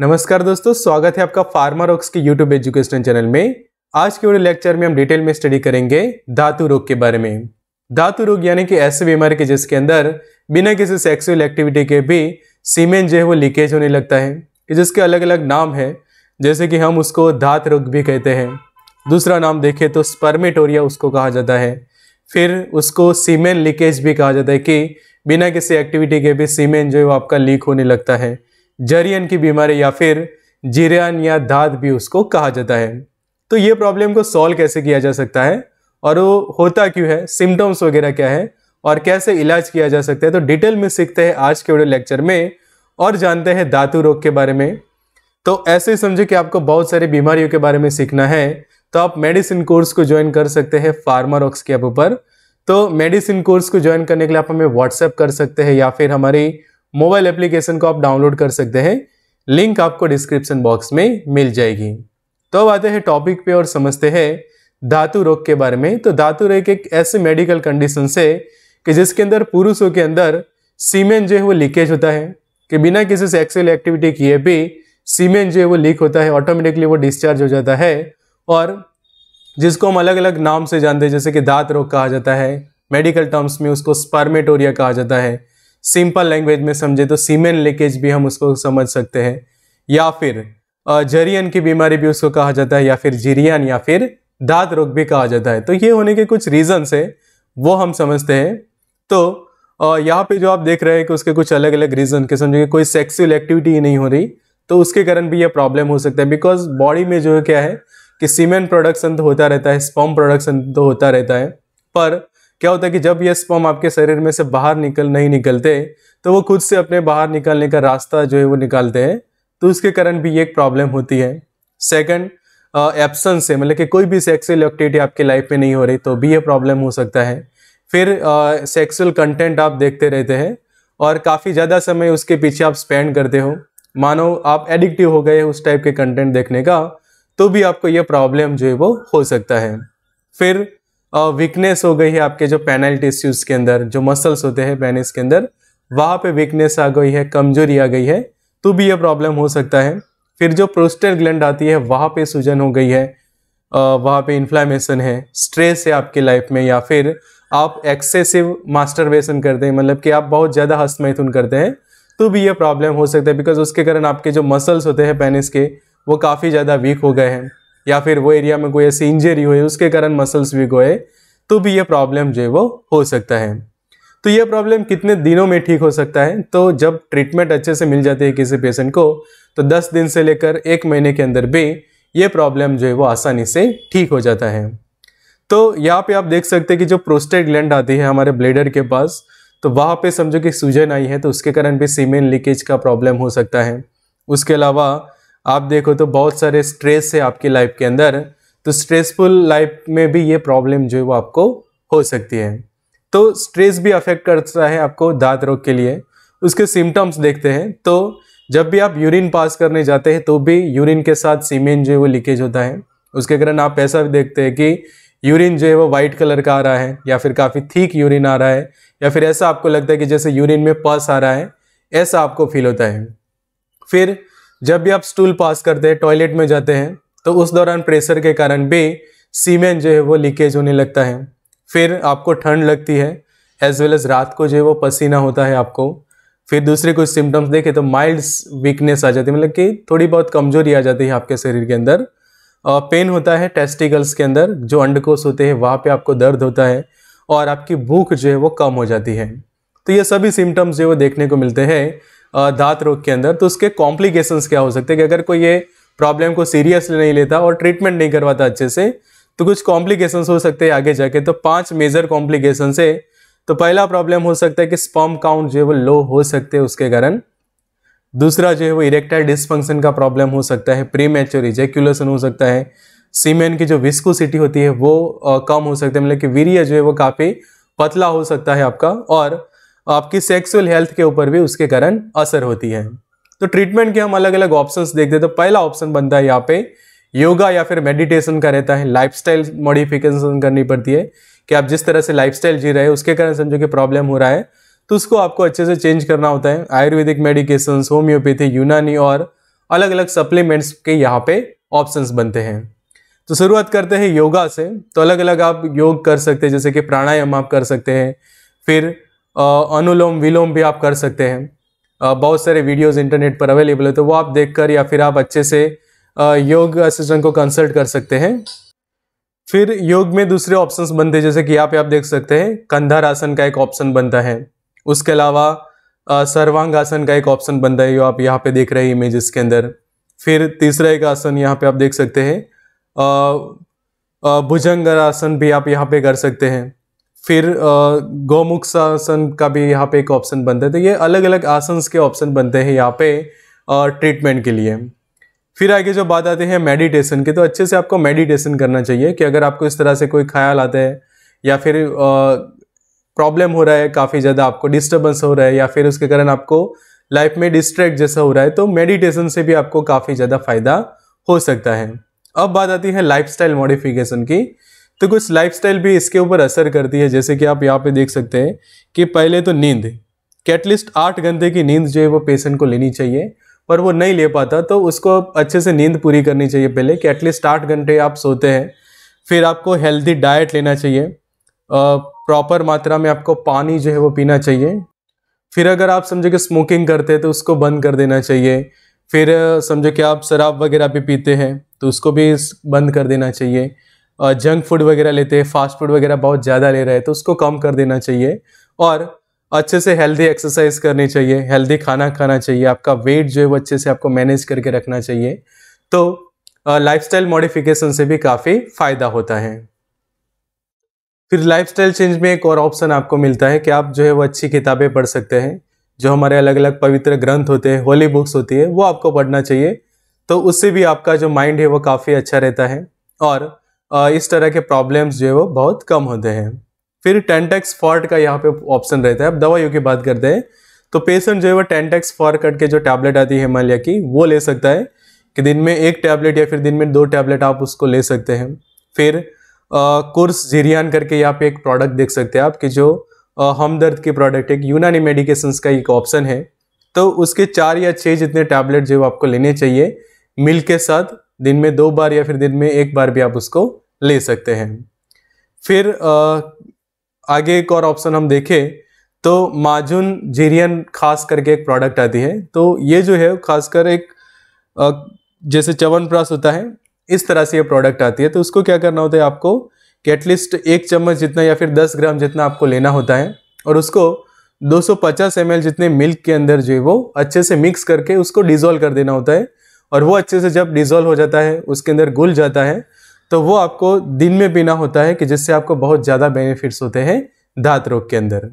नमस्कार दोस्तों स्वागत है आपका फार्मा रॉक्स के यूट्यूब एजुकेशन चैनल में आज के वीडियो लेक्चर में हम डिटेल में स्टडी करेंगे धातु रोग के बारे में धातु रोग यानी कि ऐसे बीमारी के जिसके अंदर बिना किसी सेक्सुअल एक्टिविटी के भी सीमेन जो है वो लीकेज होने लगता है जिसके अलग अलग नाम है जैसे कि हम उसको धात रोग भी कहते हैं दूसरा नाम देखें तो स्पर्मेटोरिया उसको कहा जाता है फिर उसको सीमेन लीकेज भी कहा जाता है कि बिना किसी एक्टिविटी के भी सीमेन जो है वो आपका लीक होने लगता है जरियन की बीमारी या फिर जिरियन या दाद भी उसको कहा जाता है तो ये प्रॉब्लम को सॉल्व कैसे किया जा सकता है और वो होता क्यों है सिम्टम्स वगैरह क्या है और कैसे इलाज किया जा सकता है तो डिटेल में सीखते हैं आज के वीडियो लेक्चर में और जानते हैं धातु रोग के बारे में तो ऐसे ही समझो कि आपको बहुत सारी बीमारियों के बारे में सीखना है तो आप मेडिसिन कोर्स को ज्वाइन कर सकते हैं फार्मारॉक्स के ऐप पर तो मेडिसिन कोर्स को ज्वाइन करने के लिए आप हमें व्हाट्सएप कर सकते हैं या फिर हमारी मोबाइल एप्लीकेशन को आप डाउनलोड कर सकते हैं लिंक आपको डिस्क्रिप्शन बॉक्स में मिल जाएगी तो अब आते हैं टॉपिक पे और समझते हैं धातु रोग के बारे में तो धातु रोग एक ऐसे मेडिकल कंडीशन से कि जिसके अंदर पुरुषों के अंदर सीमेंट जो है वो लीकेज होता है कि बिना किसी सेक्सुअल एक्टिविटी किए भी सीमेंट जो है वो लीक होता है ऑटोमेटिकली वो डिस्चार्ज हो जाता है और जिसको हम अलग अलग नाम से जानते हैं जैसे कि दांत रोग कहा जाता है मेडिकल टर्म्स में उसको स्पर्मेटोरिया कहा जाता है सिंपल लैंग्वेज में समझे तो सीमेन लीकेज भी हम उसको समझ सकते हैं या फिर जरियन की बीमारी भी उसको कहा जाता है या फिर जिरियन या फिर दाद रोग भी कहा जाता है तो ये होने के कुछ रीज़न्स है वो हम समझते हैं तो यहाँ पे जो आप देख रहे हैं कि उसके कुछ अलग अलग रीज़न के समझेंगे कोई सेक्सुअल एक्टिविटी नहीं हो रही तो उसके कारण भी ये प्रॉब्लम हो सकता है बिकॉज बॉडी में जो है क्या है कि सीमेंट प्रोडक्शन तो होता रहता है स्पम प्रोडक्शन तो होता रहता है पर क्या होता है कि जब ये स्पम आपके शरीर में से बाहर निकल नहीं निकलते तो वो खुद से अपने बाहर निकलने का रास्ता जो है वो निकालते हैं तो उसके कारण भी एक प्रॉब्लम होती है सेकंड एब्सेंस है मतलब कि कोई भी सेक्सुअल एक्टिविटी आपकी लाइफ में नहीं हो रही तो भी ये प्रॉब्लम हो सकता है फिर सेक्सुअल कंटेंट आप देखते रहते हैं और काफ़ी ज़्यादा समय उसके पीछे आप स्पेंड करते हो मानो आप एडिक्टिव हो गए उस टाइप के कंटेंट देखने का तो भी आपको यह प्रॉब्लम जो है वो हो सकता है फिर वीकनेस हो गई है आपके जो पैनल टिश्यूज के अंदर जो मसल्स होते हैं पेनिस के अंदर वहाँ पे वीकनेस आ गई है कमजोरी आ गई है तो भी यह प्रॉब्लम हो सकता है फिर जो प्रोस्टर ग्लैंड आती है वहाँ पे सूजन हो गई है वहाँ पे इन्फ्लामेशन है स्ट्रेस है आपके लाइफ में या फिर आप एक्सेसिव मास्टरबेशन करते हैं मतलब कि आप बहुत ज़्यादा हस्त मैथुन करते हैं तो भी ये प्रॉब्लम हो सकता है बिकॉज उसके कारण आपके जो मसल्स होते हैं पेनिस के वो काफ़ी ज़्यादा वीक हो गए हैं या फिर वो एरिया में कोई ऐसी इंजरी हुई उसके कारण मसल्स वीक हुए तो भी ये प्रॉब्लम जो है वो हो सकता है तो ये प्रॉब्लम कितने दिनों में ठीक हो सकता है तो जब ट्रीटमेंट अच्छे से मिल जाती है किसी पेशेंट को तो 10 दिन से लेकर एक महीने के अंदर भी ये प्रॉब्लम जो है वो आसानी से ठीक हो जाता है तो यहाँ पे आप देख सकते हैं कि जो प्रोस्टेट ग्लैंड आती है हमारे ब्लेडर के पास तो वहाँ पे समझो कि सूजन आई है तो उसके कारण भी सीमेन लीकेज का प्रॉब्लम हो सकता है उसके अलावा आप देखो तो बहुत सारे स्ट्रेस है आपकी लाइफ के अंदर तो स्ट्रेसफुल लाइफ में भी ये प्रॉब्लम जो है वो आपको हो सकती है तो स्ट्रेस भी अफेक्ट करता है आपको दांत रोग के लिए उसके सिम्टम्स देखते हैं तो जब भी आप यूरिन पास करने जाते हैं तो भी यूरिन के साथ सीमेंट जो है वो लीकेज होता है उसके कारण आप ऐसा भी देखते हैं कि यूरिन जो है वो वाइट कलर का आ रहा है या फिर काफ़ी थीक यूरिन आ रहा है या फिर ऐसा आपको लगता है कि जैसे यूरिन में पस आ रहा है ऐसा आपको फील होता है फिर जब भी आप स्टूल पास करते हैं टॉयलेट में जाते हैं तो उस दौरान प्रेशर के कारण भी सीमेंट जो है वो लीकेज होने लगता है फिर आपको ठंड लगती है एज वेल एज रात को जो है वो पसीना होता है आपको फिर दूसरे कुछ सिम्टम्स देखें तो माइल्ड वीकनेस आ जाती है मतलब कि थोड़ी बहुत कमजोरी आ जाती है आपके शरीर के अंदर पेन होता है टेस्टिकल्स के अंदर जो अंडकोश होते हैं वहाँ पे आपको दर्द होता है और आपकी भूख जो है वो कम हो जाती है तो ये सभी सिम्टम्स जो है वो देखने को मिलते हैं दांत रोग के अंदर तो उसके कॉम्प्लिकेशंस क्या हो सकते हैं कि अगर कोई ये प्रॉब्लम को सीरियसली नहीं लेता और ट्रीटमेंट नहीं करवाता अच्छे से तो कुछ कॉम्प्लिकेशंस हो सकते हैं आगे जाके तो पांच मेजर कॉम्प्लिकेशंस है तो पहला प्रॉब्लम हो सकता है कि स्पम काउंट जो है वो लो हो सकते हैं उसके कारण दूसरा जो है वो इरेक्टाइल डिस्फंक्शन का प्रॉब्लम हो सकता है प्री मैच्योर इजेक्यूलेशन हो सकता है सीमेन की जो विस्कोसिटी होती है वो आ, कम हो सकता है मतलब कि वीरिया जो है वो काफ़ी पतला हो सकता है आपका और आपकी सेक्सुअल हेल्थ के ऊपर भी उसके कारण असर होती है तो ट्रीटमेंट के हम अलग अलग ऑप्शंस देखते हैं तो पहला ऑप्शन बनता है यहाँ पे योगा या फिर मेडिटेशन का रहता है लाइफस्टाइल मॉडिफिकेशन करनी पड़ती है कि आप जिस तरह से लाइफस्टाइल जी रहे हैं उसके कारण समझो कि प्रॉब्लम हो रहा है तो उसको आपको अच्छे से चेंज करना होता है आयुर्वेदिक मेडिकेशन होम्योपैथी यूनानी और अलग अलग सप्लीमेंट्स के यहाँ पे ऑप्शंस बनते हैं तो शुरुआत करते हैं योगा से तो अलग अलग आप योग कर सकते हैं जैसे कि प्राणायाम आप कर सकते हैं फिर अनुलोम विलोम भी आप कर सकते हैं बहुत सारे वीडियोस इंटरनेट पर अवेलेबल है तो वो आप देखकर या फिर आप अच्छे से योग असिस्टेंट को कंसल्ट कर सकते हैं फिर योग में दूसरे ऑप्शंस बनते हैं जैसे कि यहाँ पे आप देख सकते हैं कंधार आसन का एक ऑप्शन बनता है उसके अलावा सर्वांग आसन का एक ऑप्शन बनता है जो आप यहाँ पे देख रहे हैं इमेजेस के अंदर फिर तीसरा एक आसन यहाँ पे आप देख सकते हैं भुजंगर आसन भी आप यहाँ पे कर सकते हैं फिर गौमुख आसन का भी यहाँ पे एक ऑप्शन बनता है तो ये अलग अलग आसन के ऑप्शन बनते हैं यहाँ पे ट्रीटमेंट के लिए फिर आगे जो बात आती है मेडिटेशन की तो अच्छे से आपको मेडिटेशन करना चाहिए कि अगर आपको इस तरह से कोई ख्याल आता है या फिर प्रॉब्लम हो रहा है काफ़ी ज़्यादा आपको डिस्टर्बेंस हो रहा है या फिर उसके कारण आपको लाइफ में डिस्ट्रैक्ट जैसा हो रहा है तो मेडिटेशन से भी आपको काफ़ी ज़्यादा फायदा हो सकता है अब बात आती है लाइफ मॉडिफिकेशन की तो कुछ लाइफस्टाइल भी इसके ऊपर असर करती है जैसे कि आप यहाँ पे देख सकते हैं कि पहले तो नींद कैटलिस्ट आठ घंटे की नींद जो है वो पेशेंट को लेनी चाहिए पर वो नहीं ले पाता तो उसको अच्छे से नींद पूरी करनी चाहिए पहले कि एटलीस्ट आठ घंटे आप सोते हैं फिर आपको हेल्दी डाइट लेना चाहिए प्रॉपर मात्रा में आपको पानी जो है वो पीना चाहिए फिर अगर आप समझो कि स्मोकिंग करते हैं तो उसको बंद कर देना चाहिए फिर समझो कि आप शराब वगैरह भी पीते हैं तो उसको भी बंद कर देना चाहिए जंक फूड वगैरह लेते हैं फास्ट फूड वगैरह बहुत ज़्यादा ले रहे हैं तो उसको कम कर देना चाहिए और अच्छे से हेल्दी एक्सरसाइज करनी चाहिए हेल्दी खाना खाना चाहिए आपका वेट जो है वो अच्छे से आपको मैनेज करके रखना चाहिए तो लाइफ स्टाइल मॉडिफिकेशन से भी काफ़ी फ़ायदा होता है फिर लाइफ स्टाइल चेंज में एक और ऑप्शन आपको मिलता है कि आप जो है वो अच्छी किताबें पढ़ सकते हैं जो हमारे अलग अलग पवित्र ग्रंथ होते हैं होली बुक्स होती है वो आपको पढ़ना चाहिए तो उससे भी आपका जो माइंड है वो काफ़ी अच्छा रहता है और इस तरह के प्रॉब्लम्स जो है वो बहुत कम होते हैं फिर टेंटेक्स फॉर्ट का यहाँ पे ऑप्शन रहता है अब दवाइयों की बात करते हैं तो पेशेंट जो है वो टेंटेक्स फॉर कट के जो टैबलेट आती है हिमालय की वो ले सकता है कि दिन में एक टैबलेट या फिर दिन में दो टैबलेट आप उसको ले सकते हैं फिर कुर्स जीरियान करके यहाँ पे एक प्रोडक्ट देख सकते हैं आप कि जो हमदर्द की प्रोडक्ट एक यूनानी मेडिकेशंस का एक ऑप्शन है तो उसके चार या छः जितने टैबलेट जो आपको लेने चाहिए मिल्क के साथ दिन में दो बार या फिर दिन में एक बार भी आप उसको ले सकते हैं फिर आगे एक और ऑप्शन हम देखें तो माजुन जीरियन खास करके एक प्रोडक्ट आती है तो ये जो है खासकर एक जैसे प्रास होता है इस तरह से ये प्रोडक्ट आती है तो उसको क्या करना होता है आपको कि एटलीस्ट एक चम्मच जितना या फिर 10 ग्राम जितना आपको लेना होता है और उसको 250 सौ जितने मिल्क के अंदर जो है वो अच्छे से मिक्स करके उसको डिजोल्व कर देना होता है और वो अच्छे से जब डिज़ोल्व हो जाता है उसके अंदर घुल जाता है तो वो आपको दिन में पीना होता है कि जिससे आपको बहुत ज़्यादा बेनिफिट्स होते हैं दांत रोग के अंदर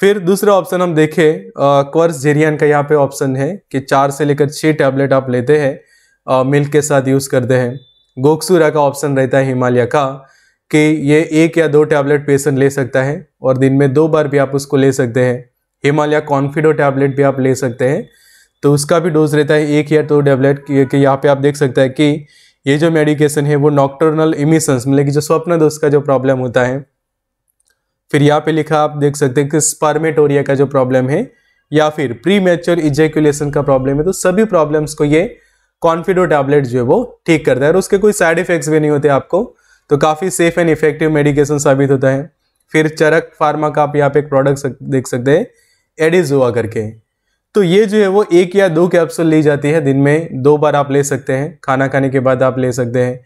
फिर दूसरा ऑप्शन हम देखें क्वर्स जेरियन का यहाँ पे ऑप्शन है कि चार से लेकर छः टैबलेट आप लेते हैं मिल्क के साथ यूज़ करते हैं गोक्सूरा का ऑप्शन रहता है हिमालय का कि ये एक या दो टैबलेट पेशेंट ले सकता है और दिन में दो बार भी आप उसको ले सकते हैं हिमालय कॉन्फिडो टैबलेट भी आप ले सकते हैं तो उसका भी डोज रहता है एक या दो तो टेबलेट कि यहाँ पे आप देख सकते हैं कि ये जो मेडिकेशन है वो नॉक्टर्नल इमिशंस मतलब कि जो स्वप्न दोष का जो प्रॉब्लम होता है फिर यहाँ पे लिखा आप देख सकते हैं कि स्पर्मेटोरिया का जो प्रॉब्लम है या फिर प्री मेच्योर इजेकुलेशन का प्रॉब्लम है तो सभी प्रॉब्लम्स को ये कॉन्फिडो टैबलेट जो है वो ठीक करता है और उसके कोई साइड इफेक्ट्स भी नहीं होते आपको तो काफ़ी सेफ एंड इफेक्टिव मेडिकेशन साबित होता है फिर चरक फार्मा का आप यहाँ पे एक प्रोडक्ट देख सकते हैं एडिजोआ करके तो ये जो है वो एक या दो कैप्सूल ली जाती है दिन में दो बार आप ले सकते हैं खाना खाने के बाद आप ले सकते हैं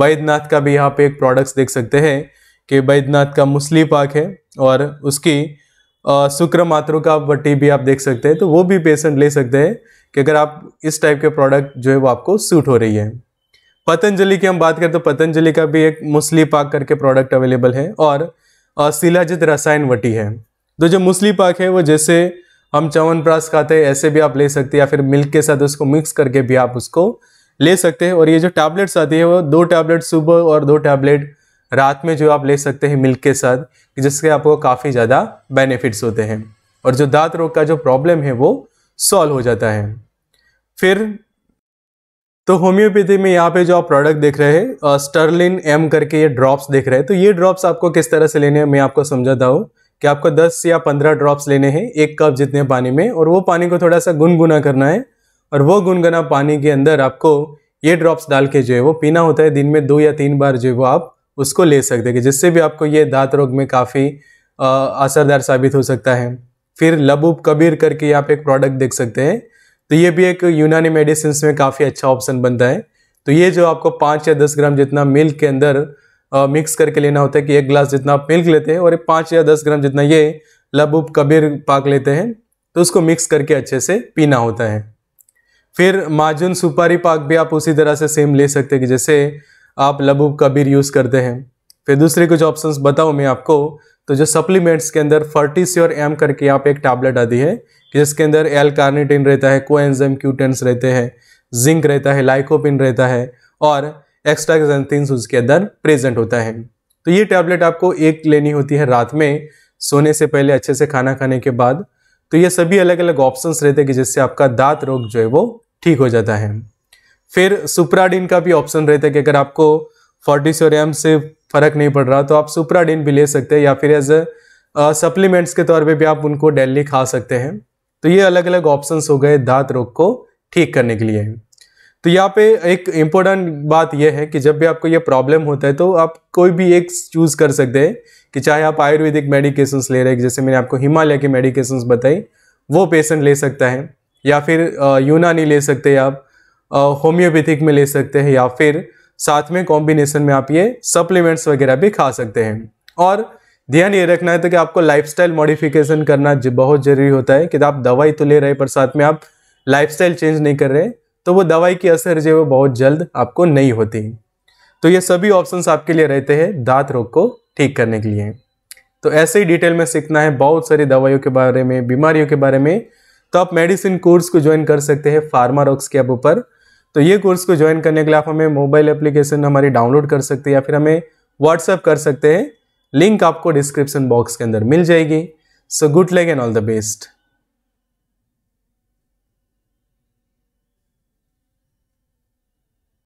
बैद्यनाथ का भी यहाँ पे एक प्रोडक्ट्स देख सकते हैं कि बैद्यनाथ का मुसली पाक है और उसकी शुक्र मात्रों का बट्टी भी आप देख सकते हैं तो वो भी पेशेंट ले सकते हैं कि अगर आप इस टाइप के प्रोडक्ट जो है वो आपको सूट हो रही है पतंजलि की हम बात करें तो पतंजलि का भी एक मुसली पाक करके प्रोडक्ट अवेलेबल है और शिलाजित रसायन वटी है तो जो मुसली पाक है वो जैसे हम चवनप्राश खाते हैं ऐसे भी आप ले सकते हैं या फिर मिल्क के साथ उसको मिक्स करके भी आप उसको ले सकते हैं और ये जो टैबलेट्स आती है वो दो टैबलेट सुबह और दो टैबलेट रात में जो आप ले सकते हैं मिल्क के साथ जिससे आपको काफ़ी ज़्यादा बेनिफिट्स होते हैं और जो दांत रोग का जो प्रॉब्लम है वो सॉल्व हो जाता है फिर तो होम्योपैथी में यहाँ पे जो आप प्रोडक्ट देख रहे हैं स्टर्लिन एम करके ये ड्रॉप्स देख रहे हैं तो ये ड्रॉप्स आपको किस तरह से लेने हैं मैं आपको समझाता हूँ कि आपको 10 या 15 ड्रॉप्स लेने हैं एक कप जितने पानी में और वो पानी को थोड़ा सा गुनगुना करना है और वो गुनगुना पानी के अंदर आपको ये ड्रॉप्स डाल के जो है वो पीना होता है दिन में दो या तीन बार जो है वो आप उसको ले सकते हैं जिससे भी आपको ये दांत रोग में काफ़ी असरदार साबित हो सकता है फिर लबूब कबीर करके आप एक प्रोडक्ट देख सकते हैं तो ये भी एक यूनानी मेडिसिन में काफ़ी अच्छा ऑप्शन बनता है तो ये जो आपको पाँच या दस ग्राम जितना मिल्क के अंदर मिक्स करके लेना होता है कि एक ग्लास जितना आप मिल्क लेते हैं और पाँच या दस ग्राम जितना ये लबूब कबीर पाक लेते हैं तो उसको मिक्स करके अच्छे से पीना होता है फिर माजून सुपारी पाक भी आप उसी तरह से सेम ले सकते हैं कि जैसे आप लबूब कबीर यूज़ करते हैं फिर दूसरे कुछ ऑप्शंस बताऊँ मैं आपको तो जो सप्लीमेंट्स के अंदर फर्टिस्योर एम करके आप एक टैबलेट आती है जिसके अंदर एल कार्निटिन रहता है को क्यूटेंस रहते हैं जिंक रहता है लाइकोपिन रहता है और एक्स्ट्रा उसके अंदर प्रेजेंट होता है तो ये टैबलेट आपको एक लेनी होती है रात में सोने से पहले अच्छे से खाना खाने के बाद तो ये सभी अलग अलग ऑप्शंस रहते हैं कि जिससे आपका दांत रोग जो है वो ठीक हो जाता है फिर सुप्राडिन का भी ऑप्शन रहता है कि अगर आपको फोर्टिसोरियम से फ़र्क नहीं पड़ रहा तो आप सुप्राडिन भी ले सकते हैं या फिर एज अ सप्लीमेंट्स के तौर पर भी आप उनको डेली खा सकते हैं तो ये अलग अलग ऑप्शंस हो गए दांत रोग को ठीक करने के लिए तो यहाँ पे एक इम्पोर्टेंट बात यह है कि जब भी आपको ये प्रॉब्लम होता है तो आप कोई भी एक चूज़ कर सकते हैं कि चाहे आप आयुर्वेदिक मेडिकेशंस ले रहे हैं जैसे मैंने आपको हिमालय की मेडिकेशंस बताई वो पेशेंट ले सकता है या फिर यूनानी ले सकते हैं आप होम्योपैथिक में ले सकते हैं या फिर साथ में कॉम्बिनेशन में आप ये सप्लीमेंट्स वगैरह भी खा सकते हैं और ध्यान ये रखना है तो कि आपको लाइफस्टाइल मॉडिफिकेशन करना बहुत ज़रूरी होता है कि आप दवाई तो ले रहे पर साथ में आप लाइफस्टाइल चेंज नहीं कर रहे तो वो दवाई की असर जो है वो बहुत जल्द आपको नहीं होती तो ये सभी ऑप्शंस आपके लिए रहते हैं दांत रोग को ठीक करने के लिए तो ऐसे ही डिटेल में सीखना है बहुत सारी दवाइयों के बारे में बीमारियों के बारे में तो आप मेडिसिन कोर्स को ज्वाइन कर सकते हैं फार्मा रॉक्स के ऐप ऊपर तो ये कोर्स को ज्वाइन करने के लिए आप हमें मोबाइल एप्लीकेशन हमारी डाउनलोड कर सकते हैं या फिर हमें व्हाट्सएप कर सकते हैं लिंक आपको डिस्क्रिप्शन बॉक्स के अंदर मिल जाएगी so good luck and all the best